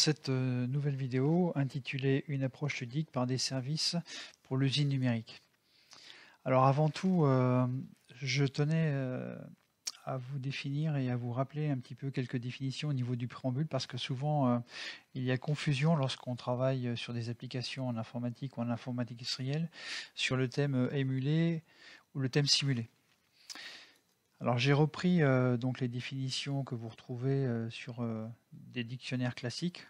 cette euh, nouvelle vidéo intitulée Une approche ludique par des services pour l'usine numérique. Alors avant tout, euh, je tenais euh, à vous définir et à vous rappeler un petit peu quelques définitions au niveau du préambule parce que souvent il y a confusion lorsqu'on travaille sur des applications en informatique ou en informatique industrielle sur le thème émulé ou le thème simulé. Alors j'ai repris donc les définitions que vous retrouvez sur des dictionnaires classiques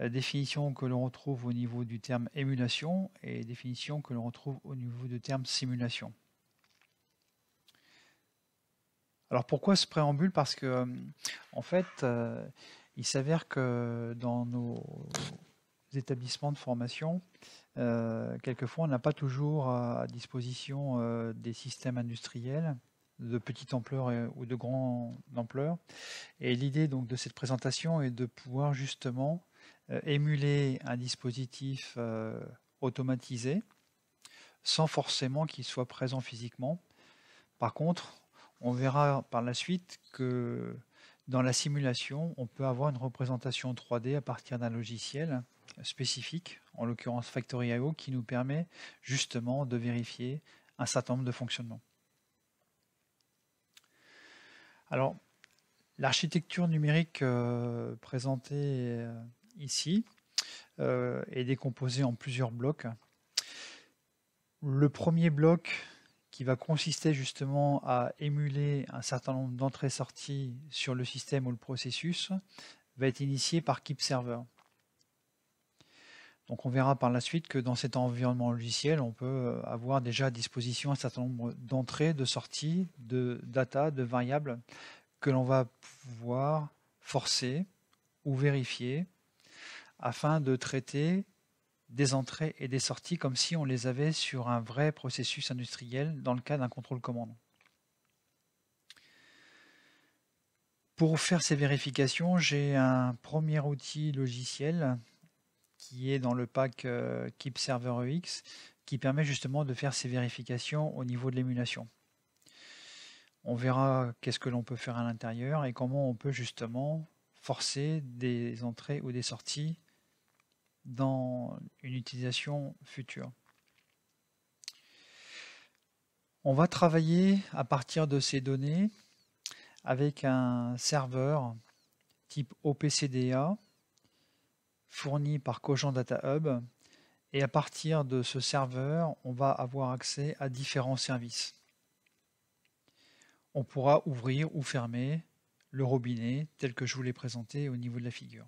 euh, définition que l'on retrouve au niveau du terme émulation et définition que l'on retrouve au niveau du terme simulation. Alors pourquoi ce préambule Parce que euh, en fait, euh, il s'avère que dans nos établissements de formation, quelquefois on n'a pas toujours à disposition des systèmes industriels de petite ampleur ou de grande ampleur. Et l'idée donc de cette présentation est de pouvoir justement euh, émuler un dispositif euh, automatisé sans forcément qu'il soit présent physiquement. Par contre, on verra par la suite que dans la simulation, on peut avoir une représentation 3D à partir d'un logiciel spécifique, en l'occurrence Factory.io, qui nous permet justement de vérifier un certain nombre de fonctionnements. Alors, l'architecture numérique euh, présentée ici euh, est décomposé en plusieurs blocs. Le premier bloc qui va consister justement à émuler un certain nombre d'entrées-sorties sur le système ou le processus va être initié par Keep Server. Donc on verra par la suite que dans cet environnement logiciel, on peut euh, avoir déjà à disposition un certain nombre d'entrées, de sorties, de data, de variables que l'on va pouvoir forcer ou vérifier afin de traiter des entrées et des sorties comme si on les avait sur un vrai processus industriel dans le cas d'un contrôle commande. Pour faire ces vérifications, j'ai un premier outil logiciel qui est dans le pack euh, Keep Server EX qui permet justement de faire ces vérifications au niveau de l'émulation. On verra qu'est-ce que l'on peut faire à l'intérieur et comment on peut justement forcer des entrées ou des sorties dans une utilisation future. On va travailler à partir de ces données avec un serveur type OPCDA fourni par Cogent Data Hub. Et à partir de ce serveur, on va avoir accès à différents services. On pourra ouvrir ou fermer le robinet tel que je vous l'ai présenté au niveau de la figure.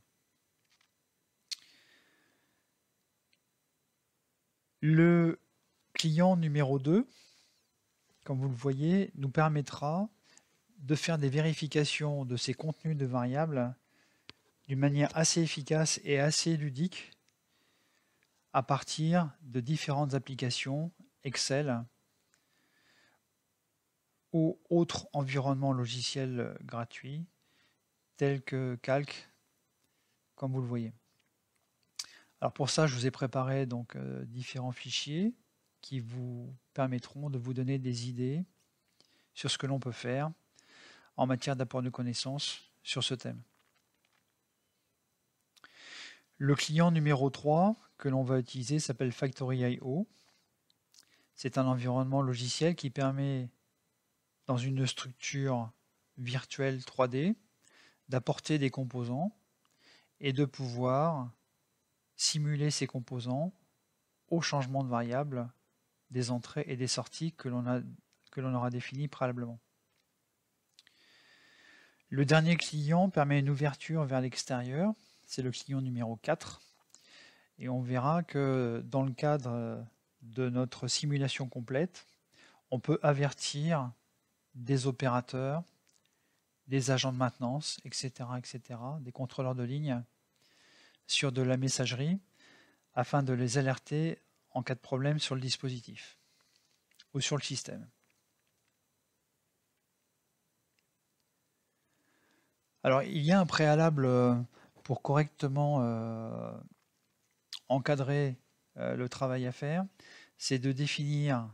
Le client numéro 2, comme vous le voyez, nous permettra de faire des vérifications de ces contenus de variables d'une manière assez efficace et assez ludique à partir de différentes applications Excel ou autres environnements logiciels gratuits tels que Calc, comme vous le voyez. Alors pour ça, je vous ai préparé donc euh, différents fichiers qui vous permettront de vous donner des idées sur ce que l'on peut faire en matière d'apport de connaissances sur ce thème. Le client numéro 3 que l'on va utiliser s'appelle Factory.io. C'est un environnement logiciel qui permet, dans une structure virtuelle 3D, d'apporter des composants et de pouvoir simuler ces composants au changement de variable des entrées et des sorties que l'on aura défini préalablement. Le dernier client permet une ouverture vers l'extérieur, c'est le client numéro 4. Et on verra que dans le cadre de notre simulation complète, on peut avertir des opérateurs, des agents de maintenance, etc., etc., des contrôleurs de ligne sur de la messagerie afin de les alerter en cas de problème sur le dispositif ou sur le système. Alors il y a un préalable euh, pour correctement euh, encadrer euh, le travail à faire, c'est de définir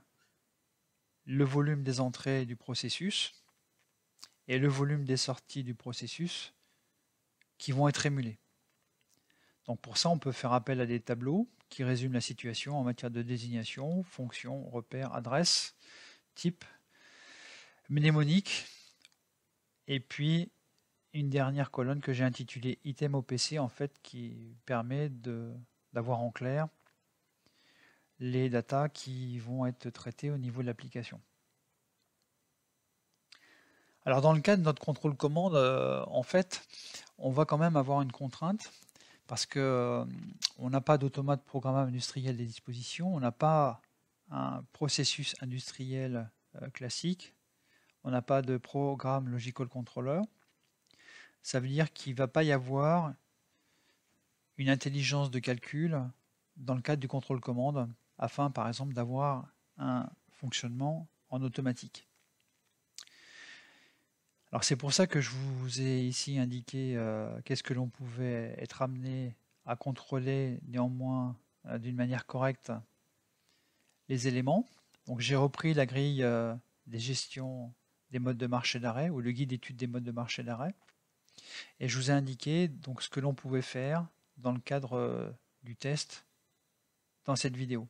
le volume des entrées du processus et le volume des sorties du processus qui vont être émulées pour ça, on peut faire appel à des tableaux qui résument la situation en matière de désignation, fonction, repère, adresse, type, mnémonique, et puis une dernière colonne que j'ai intitulée item OPC en fait qui permet d'avoir en clair les datas qui vont être traitées au niveau de l'application. Alors dans le cas de notre contrôle commande, euh, en fait, on va quand même avoir une contrainte parce qu'on euh, n'a pas d'automate programmable industriel des dispositions, on n'a pas un processus industriel euh, classique, on n'a pas de programme logical controller. Ça veut dire qu'il ne va pas y avoir une intelligence de calcul dans le cadre du contrôle commande afin par exemple d'avoir un fonctionnement en automatique. Alors c'est pour ça que je vous ai ici indiqué euh, qu'est-ce que l'on pouvait être amené à contrôler néanmoins euh, d'une manière correcte les éléments. Donc j'ai repris la grille euh, des gestions des modes de marché d'arrêt ou le guide d'étude des modes de marché d'arrêt. Et je vous ai indiqué donc ce que l'on pouvait faire dans le cadre du test dans cette vidéo.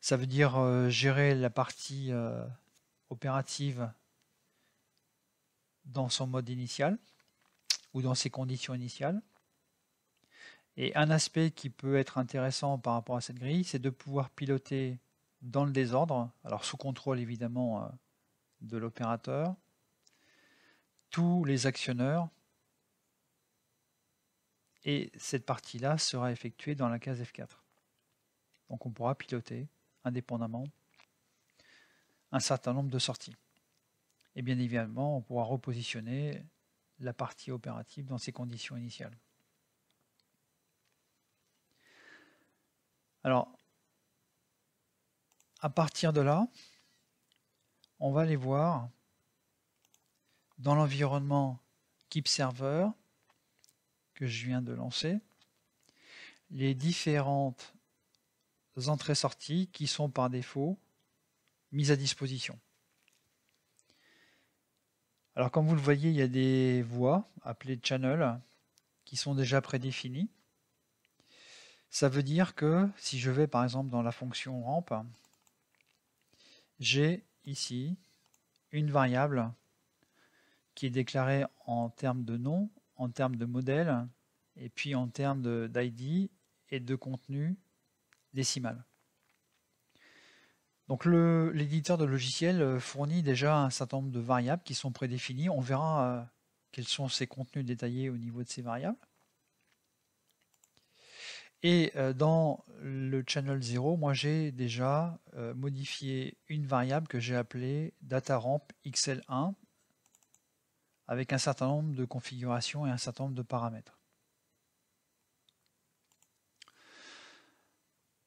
Ça veut dire gérer la partie opérative dans son mode initial ou dans ses conditions initiales. Et un aspect qui peut être intéressant par rapport à cette grille, c'est de pouvoir piloter dans le désordre, alors sous contrôle évidemment euh, de l'opérateur, tous les actionneurs. Et cette partie-là sera effectuée dans la case F4. Donc on pourra piloter indépendamment un certain nombre de sorties. Et bien évidemment, on pourra repositionner la partie opérative dans ses conditions initiales. Alors, à partir de là, on va aller voir dans l'environnement Keep Server que je viens de lancer les différentes entrées-sorties qui sont par défaut mises à disposition. Alors comme vous le voyez, il y a des voies appelées channel qui sont déjà prédéfinies. Ça veut dire que si je vais par exemple dans la fonction rampe, j'ai ici une variable qui est déclarée en termes de nom, en termes de modèle, et puis en termes d'ID et de contenu décimal l'éditeur de logiciel euh, fournit déjà un certain nombre de variables qui sont prédéfinies. On verra euh, quels sont ces contenus détaillés au niveau de ces variables. Et euh, dans le channel 0, moi j'ai déjà modifié une variable que j'ai appelée ramp xl1 avec un certain nombre de configurations et un certain nombre de paramètres.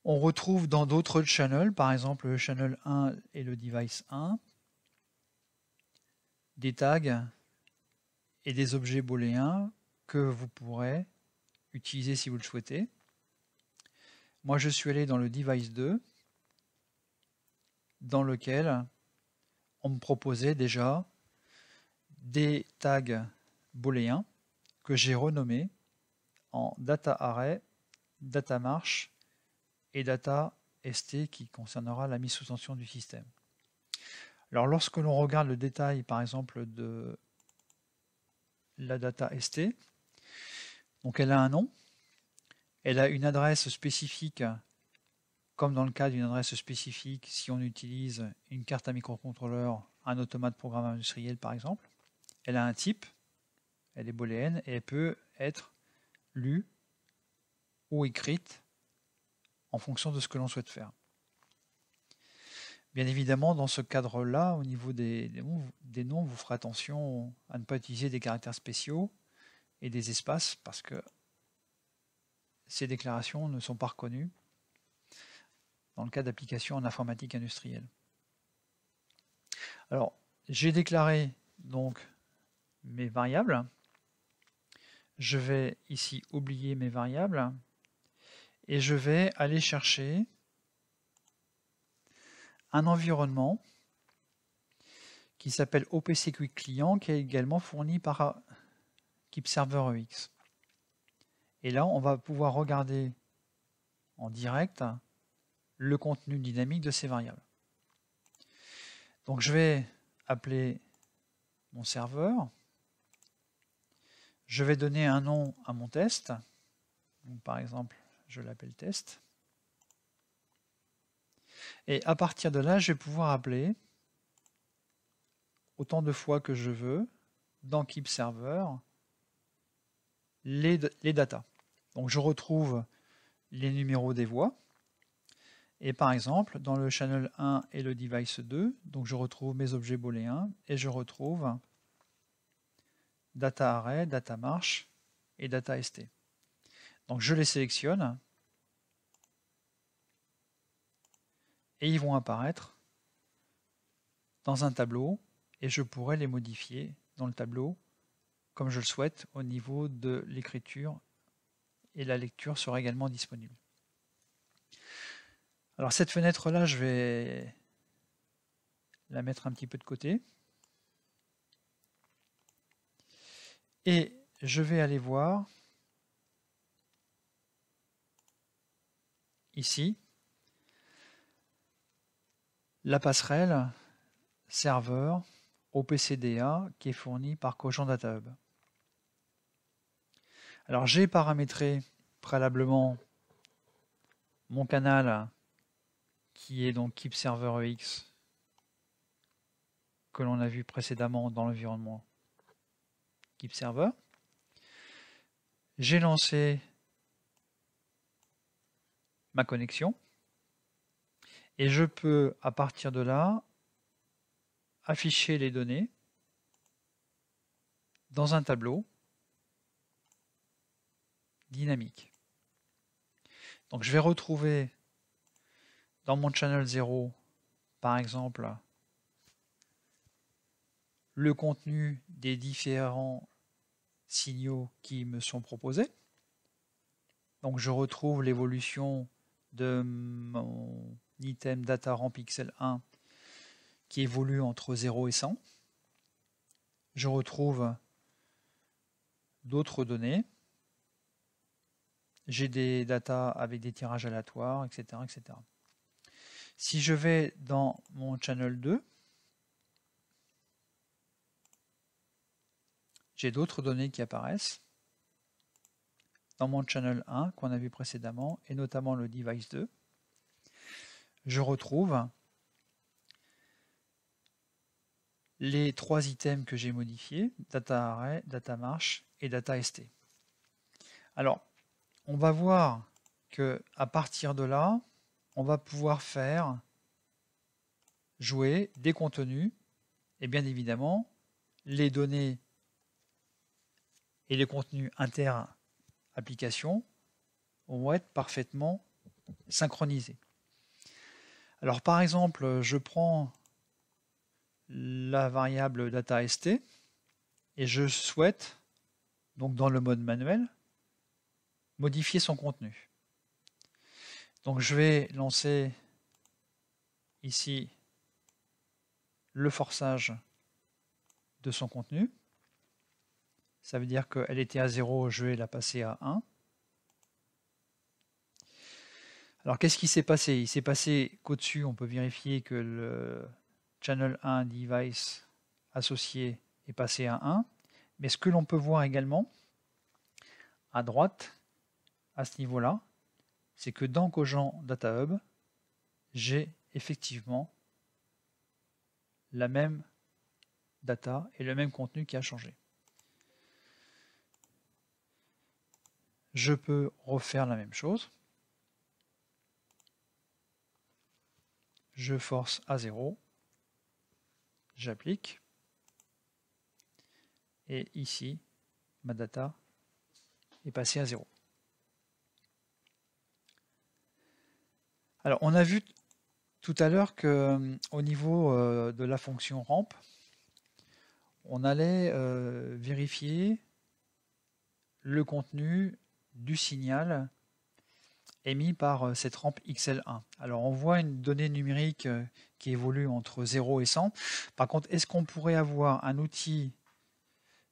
On retrouve dans d'autres channels, par exemple le channel 1 et le device 1, des tags et des objets booléens que vous pourrez utiliser si vous le souhaitez. Moi, je suis allé dans le device 2, dans lequel on me proposait déjà des tags booléens que j'ai renommés en data arrêt, data marche et data ST qui concernera la mise sous tension du système. Alors lorsque l'on regarde le détail par exemple de la data ST, donc elle a un nom, elle a une adresse spécifique, comme dans le cas d'une adresse spécifique si on utilise une carte à microcontrôleur, un automate programme industriel par exemple. Elle a un type, elle est booléenne et elle peut être lue ou écrite en fonction de ce que l'on souhaite faire. Bien évidemment, dans ce cadre-là, au niveau des, des, noms, vous ferez attention à ne pas utiliser des caractères spéciaux et des espaces parce que ces déclarations ne sont pas reconnues dans le cas d'application en informatique industrielle. Alors, j'ai déclaré donc mes variables. Je vais ici oublier mes variables et je vais aller chercher un environnement qui s'appelle OPC Quick client qui est également fourni par euh, Keep Server e Et là, on va pouvoir regarder en direct le contenu dynamique de ces variables. Donc je vais appeler mon serveur. Je vais donner un nom à mon test. par exemple, je l'appelle test. Et à partir de là, je vais pouvoir appeler autant de fois que je veux dans Keep les, les datas. Donc je retrouve les numéros des voix. Et par exemple, dans le channel 1 et le device 2, donc je retrouve mes objets booléens et je retrouve data arrêt, data marche et data st. Donc je les sélectionne et ils vont apparaître dans un tableau et je pourrais les modifier dans le tableau comme je le souhaite au niveau de l'écriture et la lecture sera également disponible. Alors cette fenêtre là je vais la mettre un petit peu de côté et je vais aller voir ici la passerelle serveur OPCDA qui est fournie par Cochon Data Alors j'ai paramétré préalablement mon canal qui est donc Keep Server EX que l'on a vu précédemment dans l'environnement Keep J'ai lancé ma connexion. Et je peux, à partir de là, afficher les données dans un tableau dynamique. Donc je vais retrouver dans mon channel 0, par exemple, le contenu des différents signaux qui me sont proposés. Donc je retrouve l'évolution de mon l'item data rang pixel 1 qui évolue entre 0 et 100. Je retrouve d'autres données. J'ai des data avec des tirages aléatoires, etc., etc. Si je vais dans mon channel 2, j'ai d'autres données qui apparaissent dans mon channel 1 qu'on a vu précédemment, et notamment le device 2 je retrouve les trois items que j'ai modifiés, data arrêt, data marche et data st. Alors, on va voir que à partir de là, on va pouvoir faire jouer des contenus et bien évidemment les données et les contenus inter-applications vont être parfaitement synchronisés. Alors par exemple, euh, je prends la variable data et je souhaite, donc dans le mode manuel, modifier son contenu. Donc je vais lancer ici le forçage de son contenu. Ça veut dire qu'elle était à 0, je vais la passer à 1. Alors qu'est-ce qui s'est passé Il s'est passé qu'au-dessus, on peut vérifier que le channel 1 device associé est passé à 1. Mais ce que l'on peut voir également à droite, à ce niveau-là, c'est que dans Cogent Data Hub, j'ai effectivement la même data et le même contenu qui a changé. Je peux refaire la même chose. Je force à 0. J'applique. Et ici, ma data est passée à 0. Alors, on a vu tout à l'heure que euh, au niveau euh, de la fonction ramp, on allait euh, vérifier le contenu du signal émis par euh, cette rampe XL1. Alors on voit une donnée numérique euh, qui évolue entre 0 et 100. Par contre, est-ce qu'on pourrait avoir un outil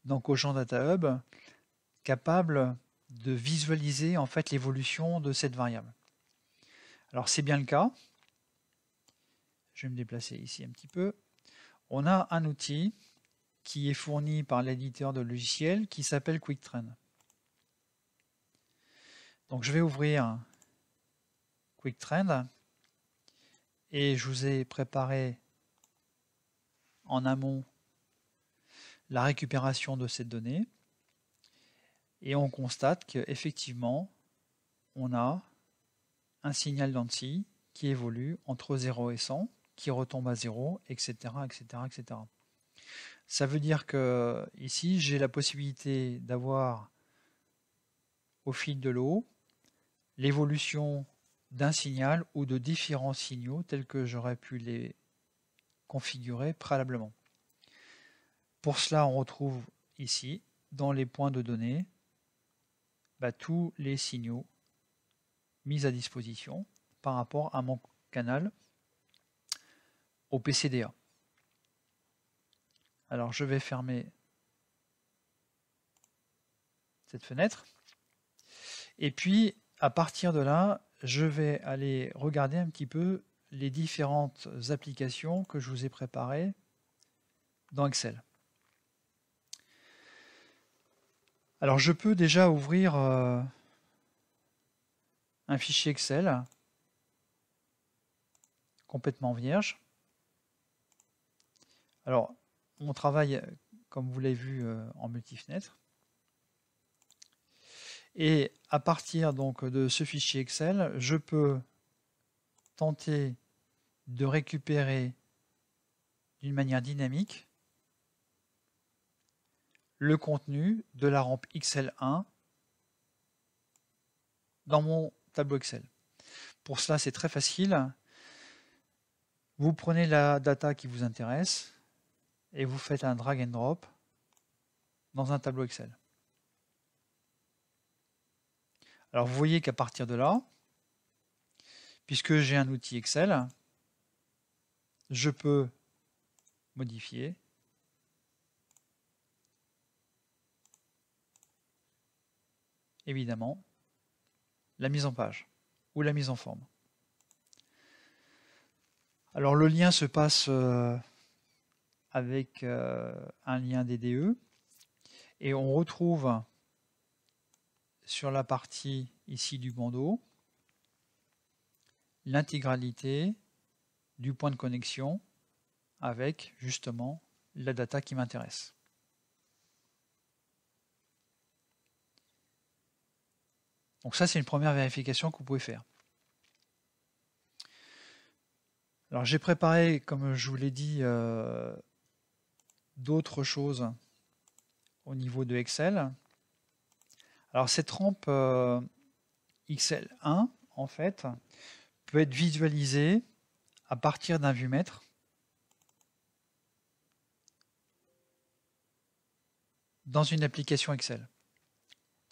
dans Cochon Data Hub capable de visualiser en fait l'évolution de cette variable Alors c'est bien le cas. Je vais me déplacer ici un petit peu. On a un outil qui est fourni par l'éditeur de logiciel qui s'appelle QuickTrain. Donc je vais ouvrir trend Et je vous ai préparé en amont la récupération de cette donnée Et on constate qu'effectivement, on a un signal d'anti qui évolue entre 0 et 100, qui retombe à 0, etc. etc., etc. Ça veut dire que ici, j'ai la possibilité d'avoir au fil de l'eau l'évolution d'un signal ou de différents signaux tels que j'aurais pu les configurer préalablement. Pour cela, on retrouve ici, dans les points de données, bah, tous les signaux mis à disposition par rapport à mon canal au PCDA. Alors je vais fermer cette fenêtre. Et puis, à partir de là, je vais aller regarder un petit peu les différentes applications que je vous ai préparées dans Excel. Alors je peux déjà ouvrir euh, un fichier Excel complètement vierge. Alors, on travaille, comme vous l'avez vu, euh, en multi-fenêtre. Et à partir donc de ce fichier Excel, je peux tenter de récupérer d'une manière dynamique le contenu de la rampe XL1 dans mon tableau Excel. Pour cela, c'est très facile. Vous prenez la data qui vous intéresse et vous faites un drag and drop dans un tableau Excel. Alors vous voyez qu'à partir de là, puisque j'ai un outil Excel, je peux modifier. Évidemment, la mise en page ou la mise en forme. Alors le lien se passe euh, avec euh, un lien DDE et on retrouve sur la partie ici du bandeau l'intégralité du point de connexion avec justement la data qui m'intéresse. Donc ça, c'est une première vérification que vous pouvez faire. Alors j'ai préparé, comme je vous l'ai dit, euh, d'autres choses au niveau de Excel. Alors cette rampe euh, XL1, en fait, peut être visualisée à partir d'un vue-mètre. dans une application Excel.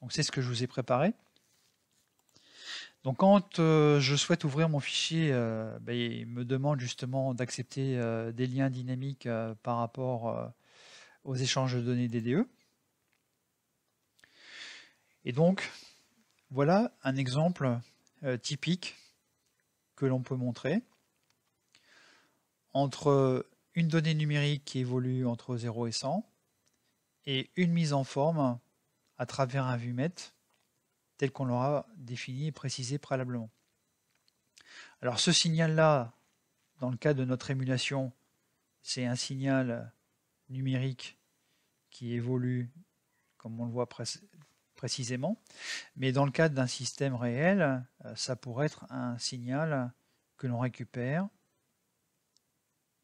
Donc c'est ce que je vous ai préparé. Donc quand euh, je souhaite ouvrir mon fichier, euh, ben, il me demande justement d'accepter des liens dynamiques par rapport aux échanges de données DDE. Et donc, voilà un exemple euh, typique que l'on peut montrer entre une donnée numérique qui évolue entre 0 et 100 et une mise en forme à travers un VUMET tel qu'on l'aura défini et précisé préalablement. Alors ce signal-là, dans le cas de notre émulation, c'est un signal numérique qui évolue, comme on le voit précisément, mais dans le cadre d'un système réel, euh, ça pourrait être un signal que l'on récupère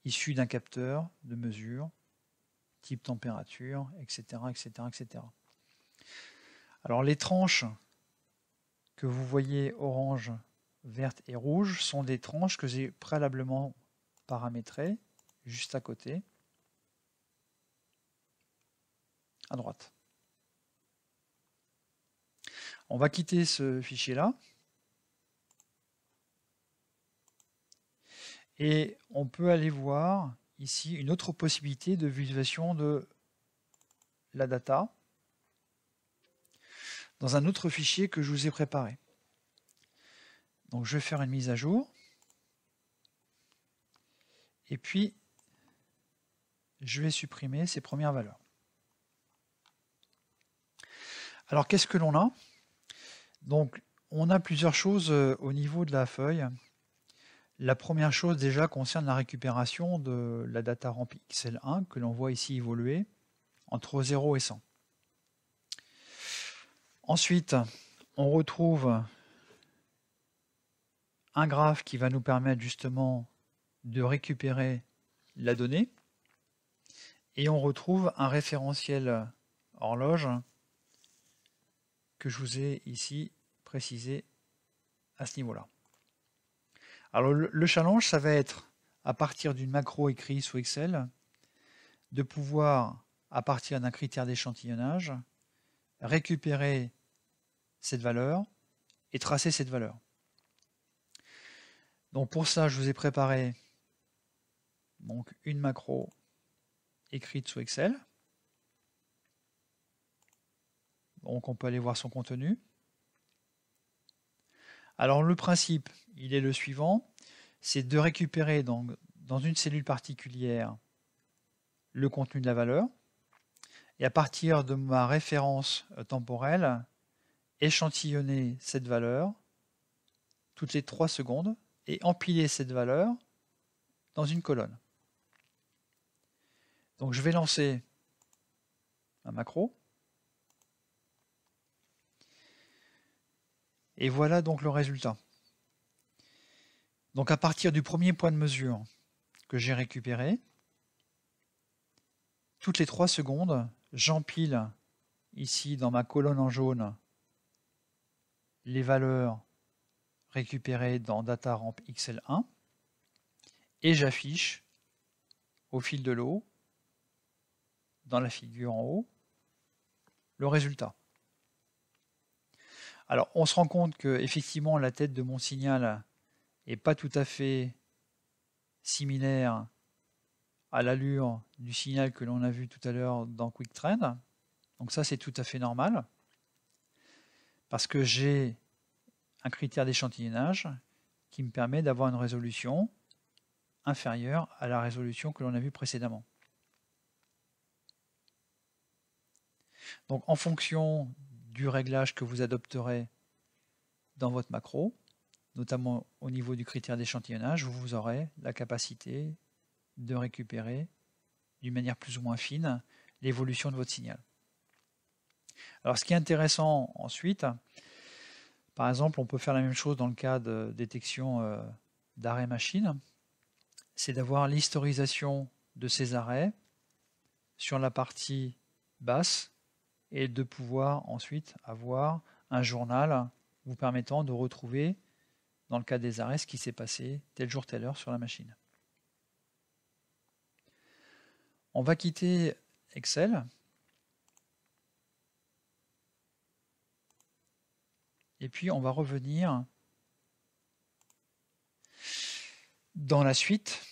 issu d'un capteur de mesure, type température, etc. etc., etc. Alors les tranches que vous voyez orange, verte et rouge sont des tranches que j'ai préalablement paramétrées juste à côté, à droite. On va quitter ce fichier-là. Et on peut aller voir ici une autre possibilité de visualisation de la data dans un autre fichier que je vous ai préparé. Donc je vais faire une mise à jour. Et puis, je vais supprimer ces premières valeurs. Alors qu'est-ce que l'on a donc, on a plusieurs choses euh, au niveau de la feuille. La première chose déjà concerne la récupération de la data remplie XL1 que l'on voit ici évoluer entre 0 et 100. Ensuite, on retrouve un graphe qui va nous permettre justement de récupérer la donnée. Et on retrouve un référentiel horloge que je vous ai ici Préciser à ce niveau-là. Alors le challenge, ça va être, à partir d'une macro écrite sous Excel, de pouvoir, à partir d'un critère d'échantillonnage, récupérer cette valeur et tracer cette valeur. Donc pour ça, je vous ai préparé donc une macro écrite sous Excel. Donc on peut aller voir son contenu. Alors le principe, il est le suivant, c'est de récupérer dans, une cellule particulière le contenu de la valeur, et à partir de ma référence euh, temporelle, échantillonner cette valeur toutes les trois secondes et empiler cette valeur dans une colonne. Donc je vais lancer un macro Et voilà donc le résultat. Donc à partir du premier point de mesure que j'ai récupéré, toutes les trois secondes, j'empile ici dans ma colonne en jaune les valeurs récupérées dans DataRamp XL1 et j'affiche au fil de l'eau, dans la figure en haut, le résultat. Alors, on se rend compte que effectivement la tête de mon signal est pas tout à fait similaire à l'allure du signal que l'on a vu tout à l'heure dans QuickTrend. Donc ça, c'est tout à fait normal parce que j'ai un critère d'échantillonnage qui me permet d'avoir une résolution inférieure à la résolution que l'on a vue précédemment. Donc en fonction du réglage que vous adopterez dans votre macro, notamment au niveau du critère d'échantillonnage, vous aurez la capacité de récupérer d'une manière plus ou moins fine l'évolution de votre signal. Alors ce qui est intéressant ensuite, par exemple, on peut faire la même chose dans le cas de détection euh, d'arrêt machine, c'est d'avoir l'historisation de ces arrêts sur la partie basse et de pouvoir ensuite avoir un journal vous permettant de retrouver, dans le cas des arrêts, ce qui s'est passé tel jour, telle heure sur la machine. On va quitter Excel. Et puis on va revenir dans la suite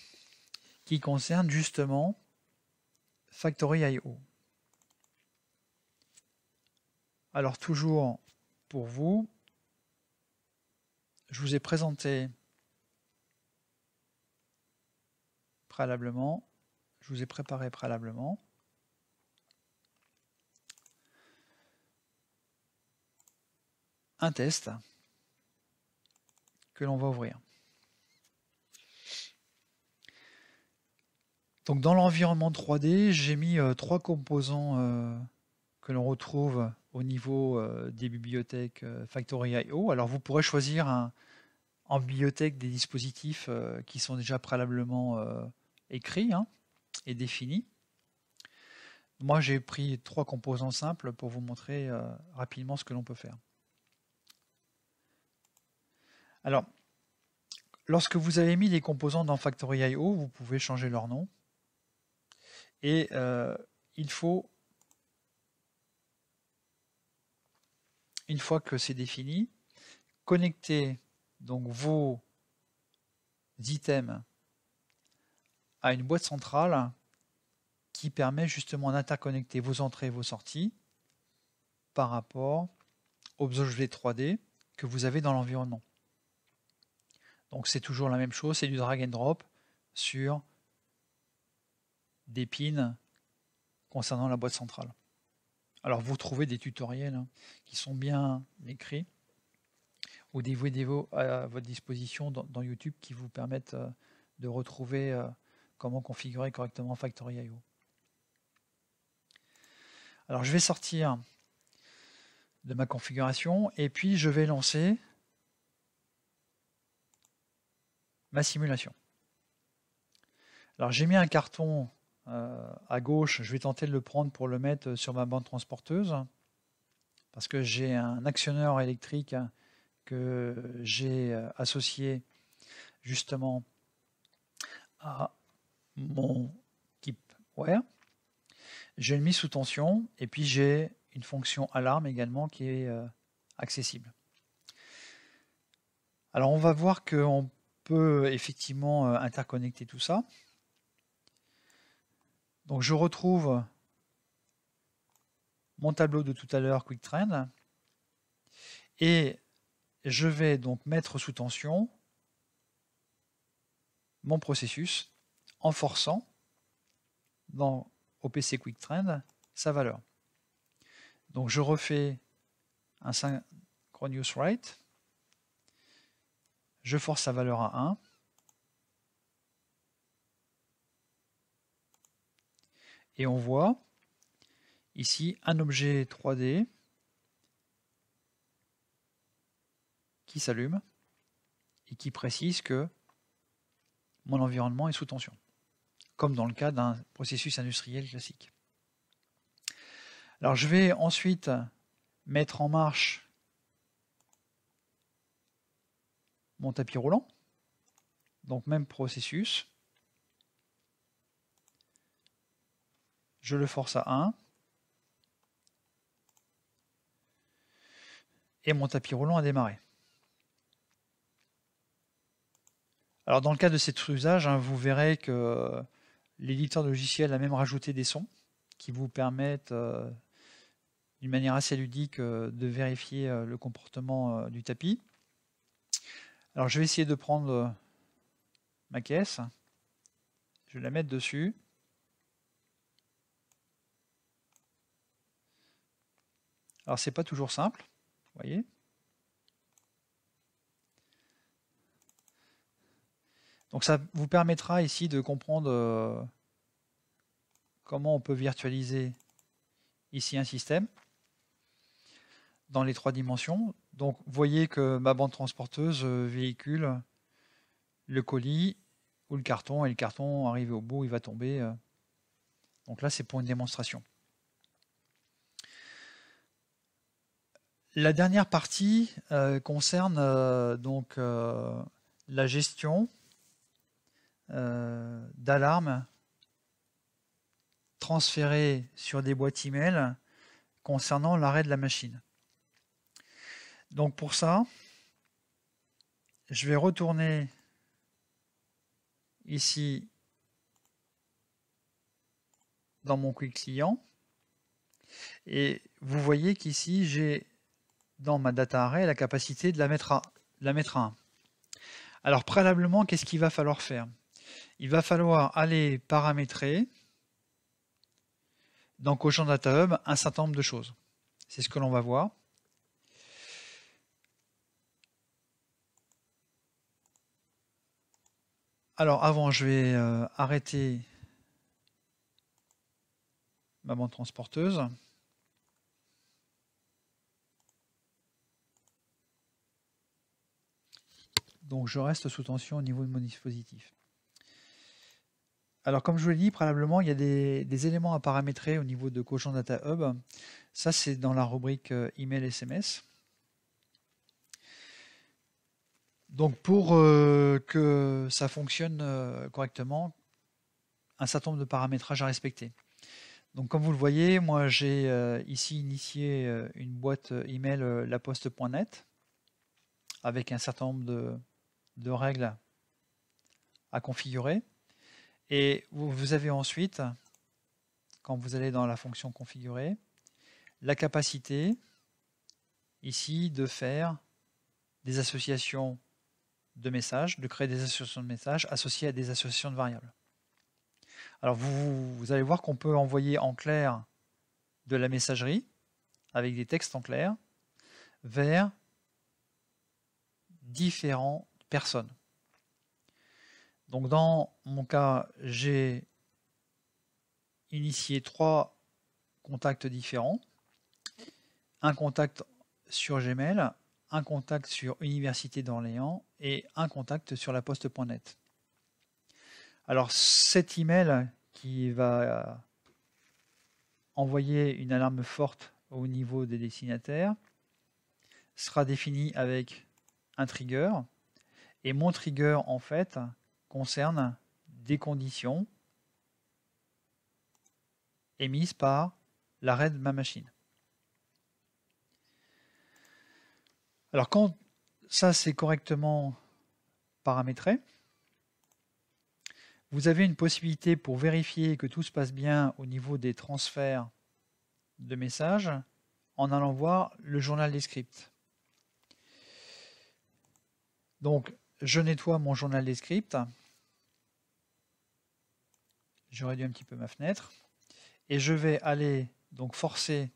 qui concerne justement Factory.io. Alors toujours pour vous, je vous ai présenté préalablement, je vous ai préparé préalablement un test que l'on va ouvrir. Donc dans l'environnement 3D, j'ai mis euh, trois composants euh, que l'on retrouve au niveau euh, des bibliothèques euh, Factory.io. Alors vous pourrez choisir un, en bibliothèque des dispositifs euh, qui sont déjà préalablement écrits hein, et définis. Moi, j'ai pris trois composants simples pour vous montrer rapidement ce que l'on peut faire. Alors, lorsque vous avez mis les composants dans Factory.io, vous pouvez changer leur nom. Et il faut une fois que c'est défini, connectez donc vos items à une boîte centrale qui permet justement d'interconnecter vos entrées et vos sorties par rapport aux objets 3D que vous avez dans l'environnement. Donc c'est toujours la même chose, c'est du drag and drop sur des pins concernant la boîte centrale. Alors vous trouvez des tutoriels hein, qui sont bien écrits ou des vidéos à votre disposition dans, YouTube qui vous permettent euh, de retrouver euh, comment configurer correctement Factory.io. Alors je vais sortir de ma configuration et puis je vais lancer ma simulation. Alors j'ai mis un carton euh, gauche, je vais tenter de le prendre pour le mettre euh, sur ma bande transporteuse, parce que j'ai un actionneur électrique que j'ai euh, associé justement à mon type wire. J'ai le mis sous tension, et puis j'ai une fonction alarme également qui est euh, accessible. Alors on va voir qu'on peut effectivement interconnecter tout ça. Donc je retrouve mon tableau de tout à l'heure Quick et je vais donc mettre sous tension mon processus en forçant dans OPC Quick sa valeur. Donc je refais un synchronous write, je force sa valeur à 1 Et on voit ici un objet 3D qui s'allume et qui précise que mon environnement est sous tension, comme dans le cas d'un processus industriel classique. Alors je vais ensuite mettre en marche mon tapis roulant, donc même processus, Je le force à 1. Et mon tapis roulant a démarré. Alors dans le cas de cet usage, hein, vous verrez que l'éditeur de logiciel a même rajouté des sons qui vous permettent euh, d'une manière assez ludique euh, de vérifier euh, le comportement du tapis. Alors je vais essayer de prendre ma caisse, je vais la mettre dessus. Alors c'est pas toujours simple, vous voyez. Donc ça vous permettra ici de comprendre euh, comment on peut virtualiser ici un système dans les trois dimensions. Donc vous voyez que ma bande transporteuse euh, véhicule le colis ou le carton, et le carton arrivé au bout, il va tomber. Euh. Donc là, c'est pour une démonstration. La dernière partie euh, concerne euh, donc euh, la gestion d'alarmes transférées sur des boîtes email concernant l'arrêt de la machine. Donc pour ça, je vais retourner ici dans mon quick client et vous voyez qu'ici j'ai dans ma data array la capacité de la mettre à, la mettre 1. Alors préalablement, qu'est-ce qu'il va falloir faire Il va falloir aller paramétrer dans Cochon Data Hub un certain nombre de choses. C'est ce que l'on va voir. Alors avant, je vais euh, arrêter ma bande transporteuse. Donc je reste sous tension au niveau de mon dispositif. Alors comme je vous l'ai dit préalablement, il y a des, éléments à paramétrer au niveau de cochon Data Hub. Ça c'est dans la rubrique euh, email SMS. Donc pour euh, que ça fonctionne euh, correctement, un certain nombre de paramétrages à respecter. Donc comme vous le voyez, moi j'ai ici initié une boîte email laposte.net avec un certain nombre de, de règles à configurer. Et vous avez ensuite, quand vous allez dans la fonction configurer, la capacité ici de faire des associations de messages, de créer des associations de messages associées à des associations de variables. Alors vous, vous allez voir qu'on peut envoyer en clair de la messagerie avec des textes en clair vers différents personne. Donc dans mon cas, j'ai initié trois contacts différents. Un contact sur Gmail, un contact sur Université d'Orléans et un contact sur la poste.net. Alors cet email qui va euh, envoyer une alarme forte au niveau des destinataires sera défini avec un trigger et mon trigger, en fait, concerne des conditions émises par l'arrêt de ma machine. Alors quand ça c'est correctement paramétré, vous avez une possibilité pour vérifier que tout se passe bien au niveau des transferts de messages en allant voir le journal des scripts. Donc je nettoie mon journal des scripts. Je réduis un petit peu ma fenêtre. Et je vais aller donc forcer,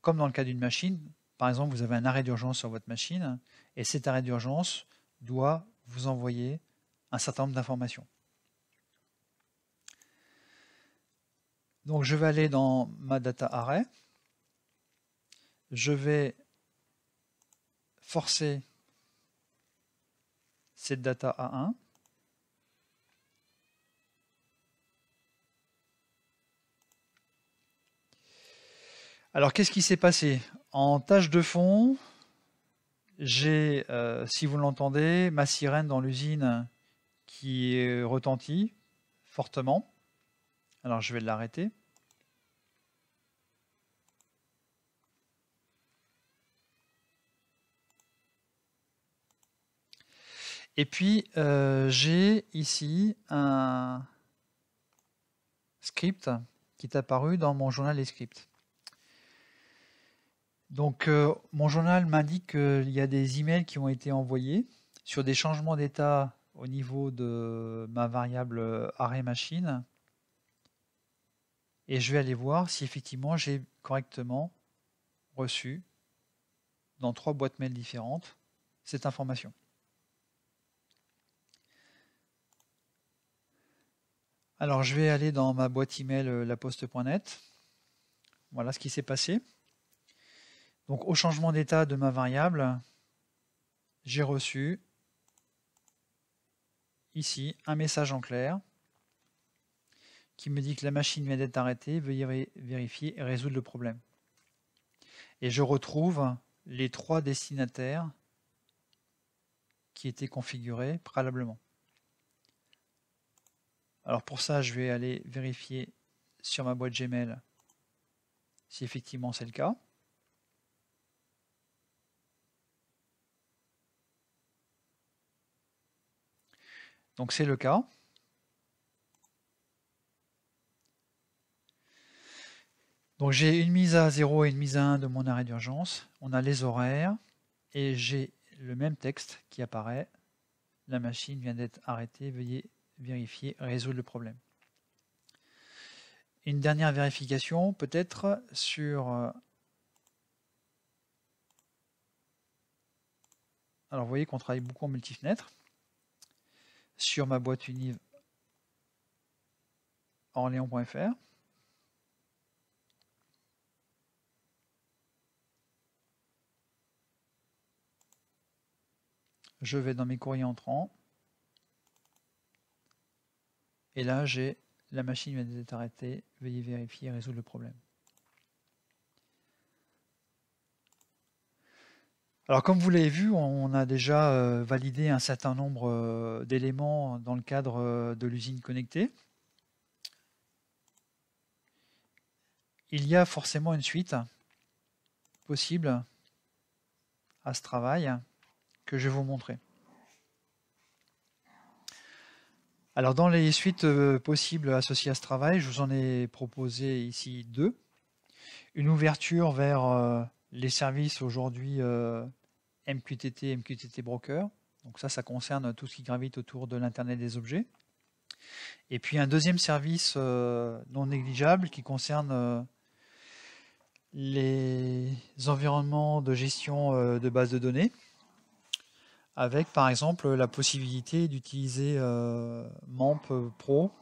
comme dans le cas d'une machine, par exemple, vous avez un arrêt d'urgence sur votre machine, et cet arrêt d'urgence doit vous envoyer un certain nombre d'informations. Donc je vais aller dans ma data arrêt. je vais forcer cette data a 1. Alors, qu'est-ce qui s'est passé En tâche de fond, j'ai, euh, si vous l'entendez, ma sirène dans l'usine qui retentit fortement. Alors, je vais l'arrêter. Et puis, euh, j'ai ici un script qui est apparu dans mon journal des scripts. Donc, euh, mon journal m'indique qu'il y a des emails qui ont été envoyés sur des changements d'état au niveau de ma variable arrêt machine. Et je vais aller voir si effectivement j'ai correctement reçu dans trois boîtes mail différentes cette information. Alors je vais aller dans ma boîte email euh, laposte.net. Voilà ce qui s'est passé. Donc au changement d'état de ma variable, j'ai reçu ici un message en clair qui me dit que la machine vient d'être arrêtée, veuillez vérifier et résoudre le problème. Et je retrouve les trois destinataires qui étaient configurés préalablement. Alors pour ça, je vais aller vérifier sur ma boîte Gmail si effectivement c'est le cas. Donc c'est le cas. Donc j'ai une mise à 0 et une mise à 1 de mon arrêt d'urgence. On a les horaires et j'ai le même texte qui apparaît. La machine vient d'être arrêtée, veuillez vérifier, résoudre le problème. Une dernière vérification peut-être sur... Euh, alors vous voyez qu'on travaille beaucoup en multi multifenêtre. Sur ma boîte univ orléans.fr. Je vais dans mes courriers entrants. Et là, j'ai la machine vient d'être arrêtée, veuillez vérifier et résoudre le problème. Alors comme vous l'avez vu, on a déjà euh, validé un certain nombre euh, d'éléments dans le cadre euh, de l'usine connectée. Il y a forcément une suite possible à ce travail que je vais vous montrer. Alors, dans les suites euh, possibles associées à ce travail, je vous en ai proposé ici deux. Une ouverture vers euh, les services aujourd'hui euh, MQTT, MQTT Broker. Donc ça, ça concerne tout ce qui gravite autour de l'Internet des objets. Et puis un deuxième service non négligeable qui concerne les environnements de gestion de bases de données avec par exemple la possibilité d'utiliser euh, MAMP Pro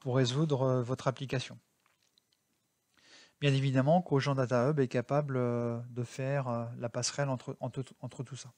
pour résoudre euh, votre application. Bien évidemment, Cogent Data Hub est capable euh, de faire la passerelle entre, entre tout ça.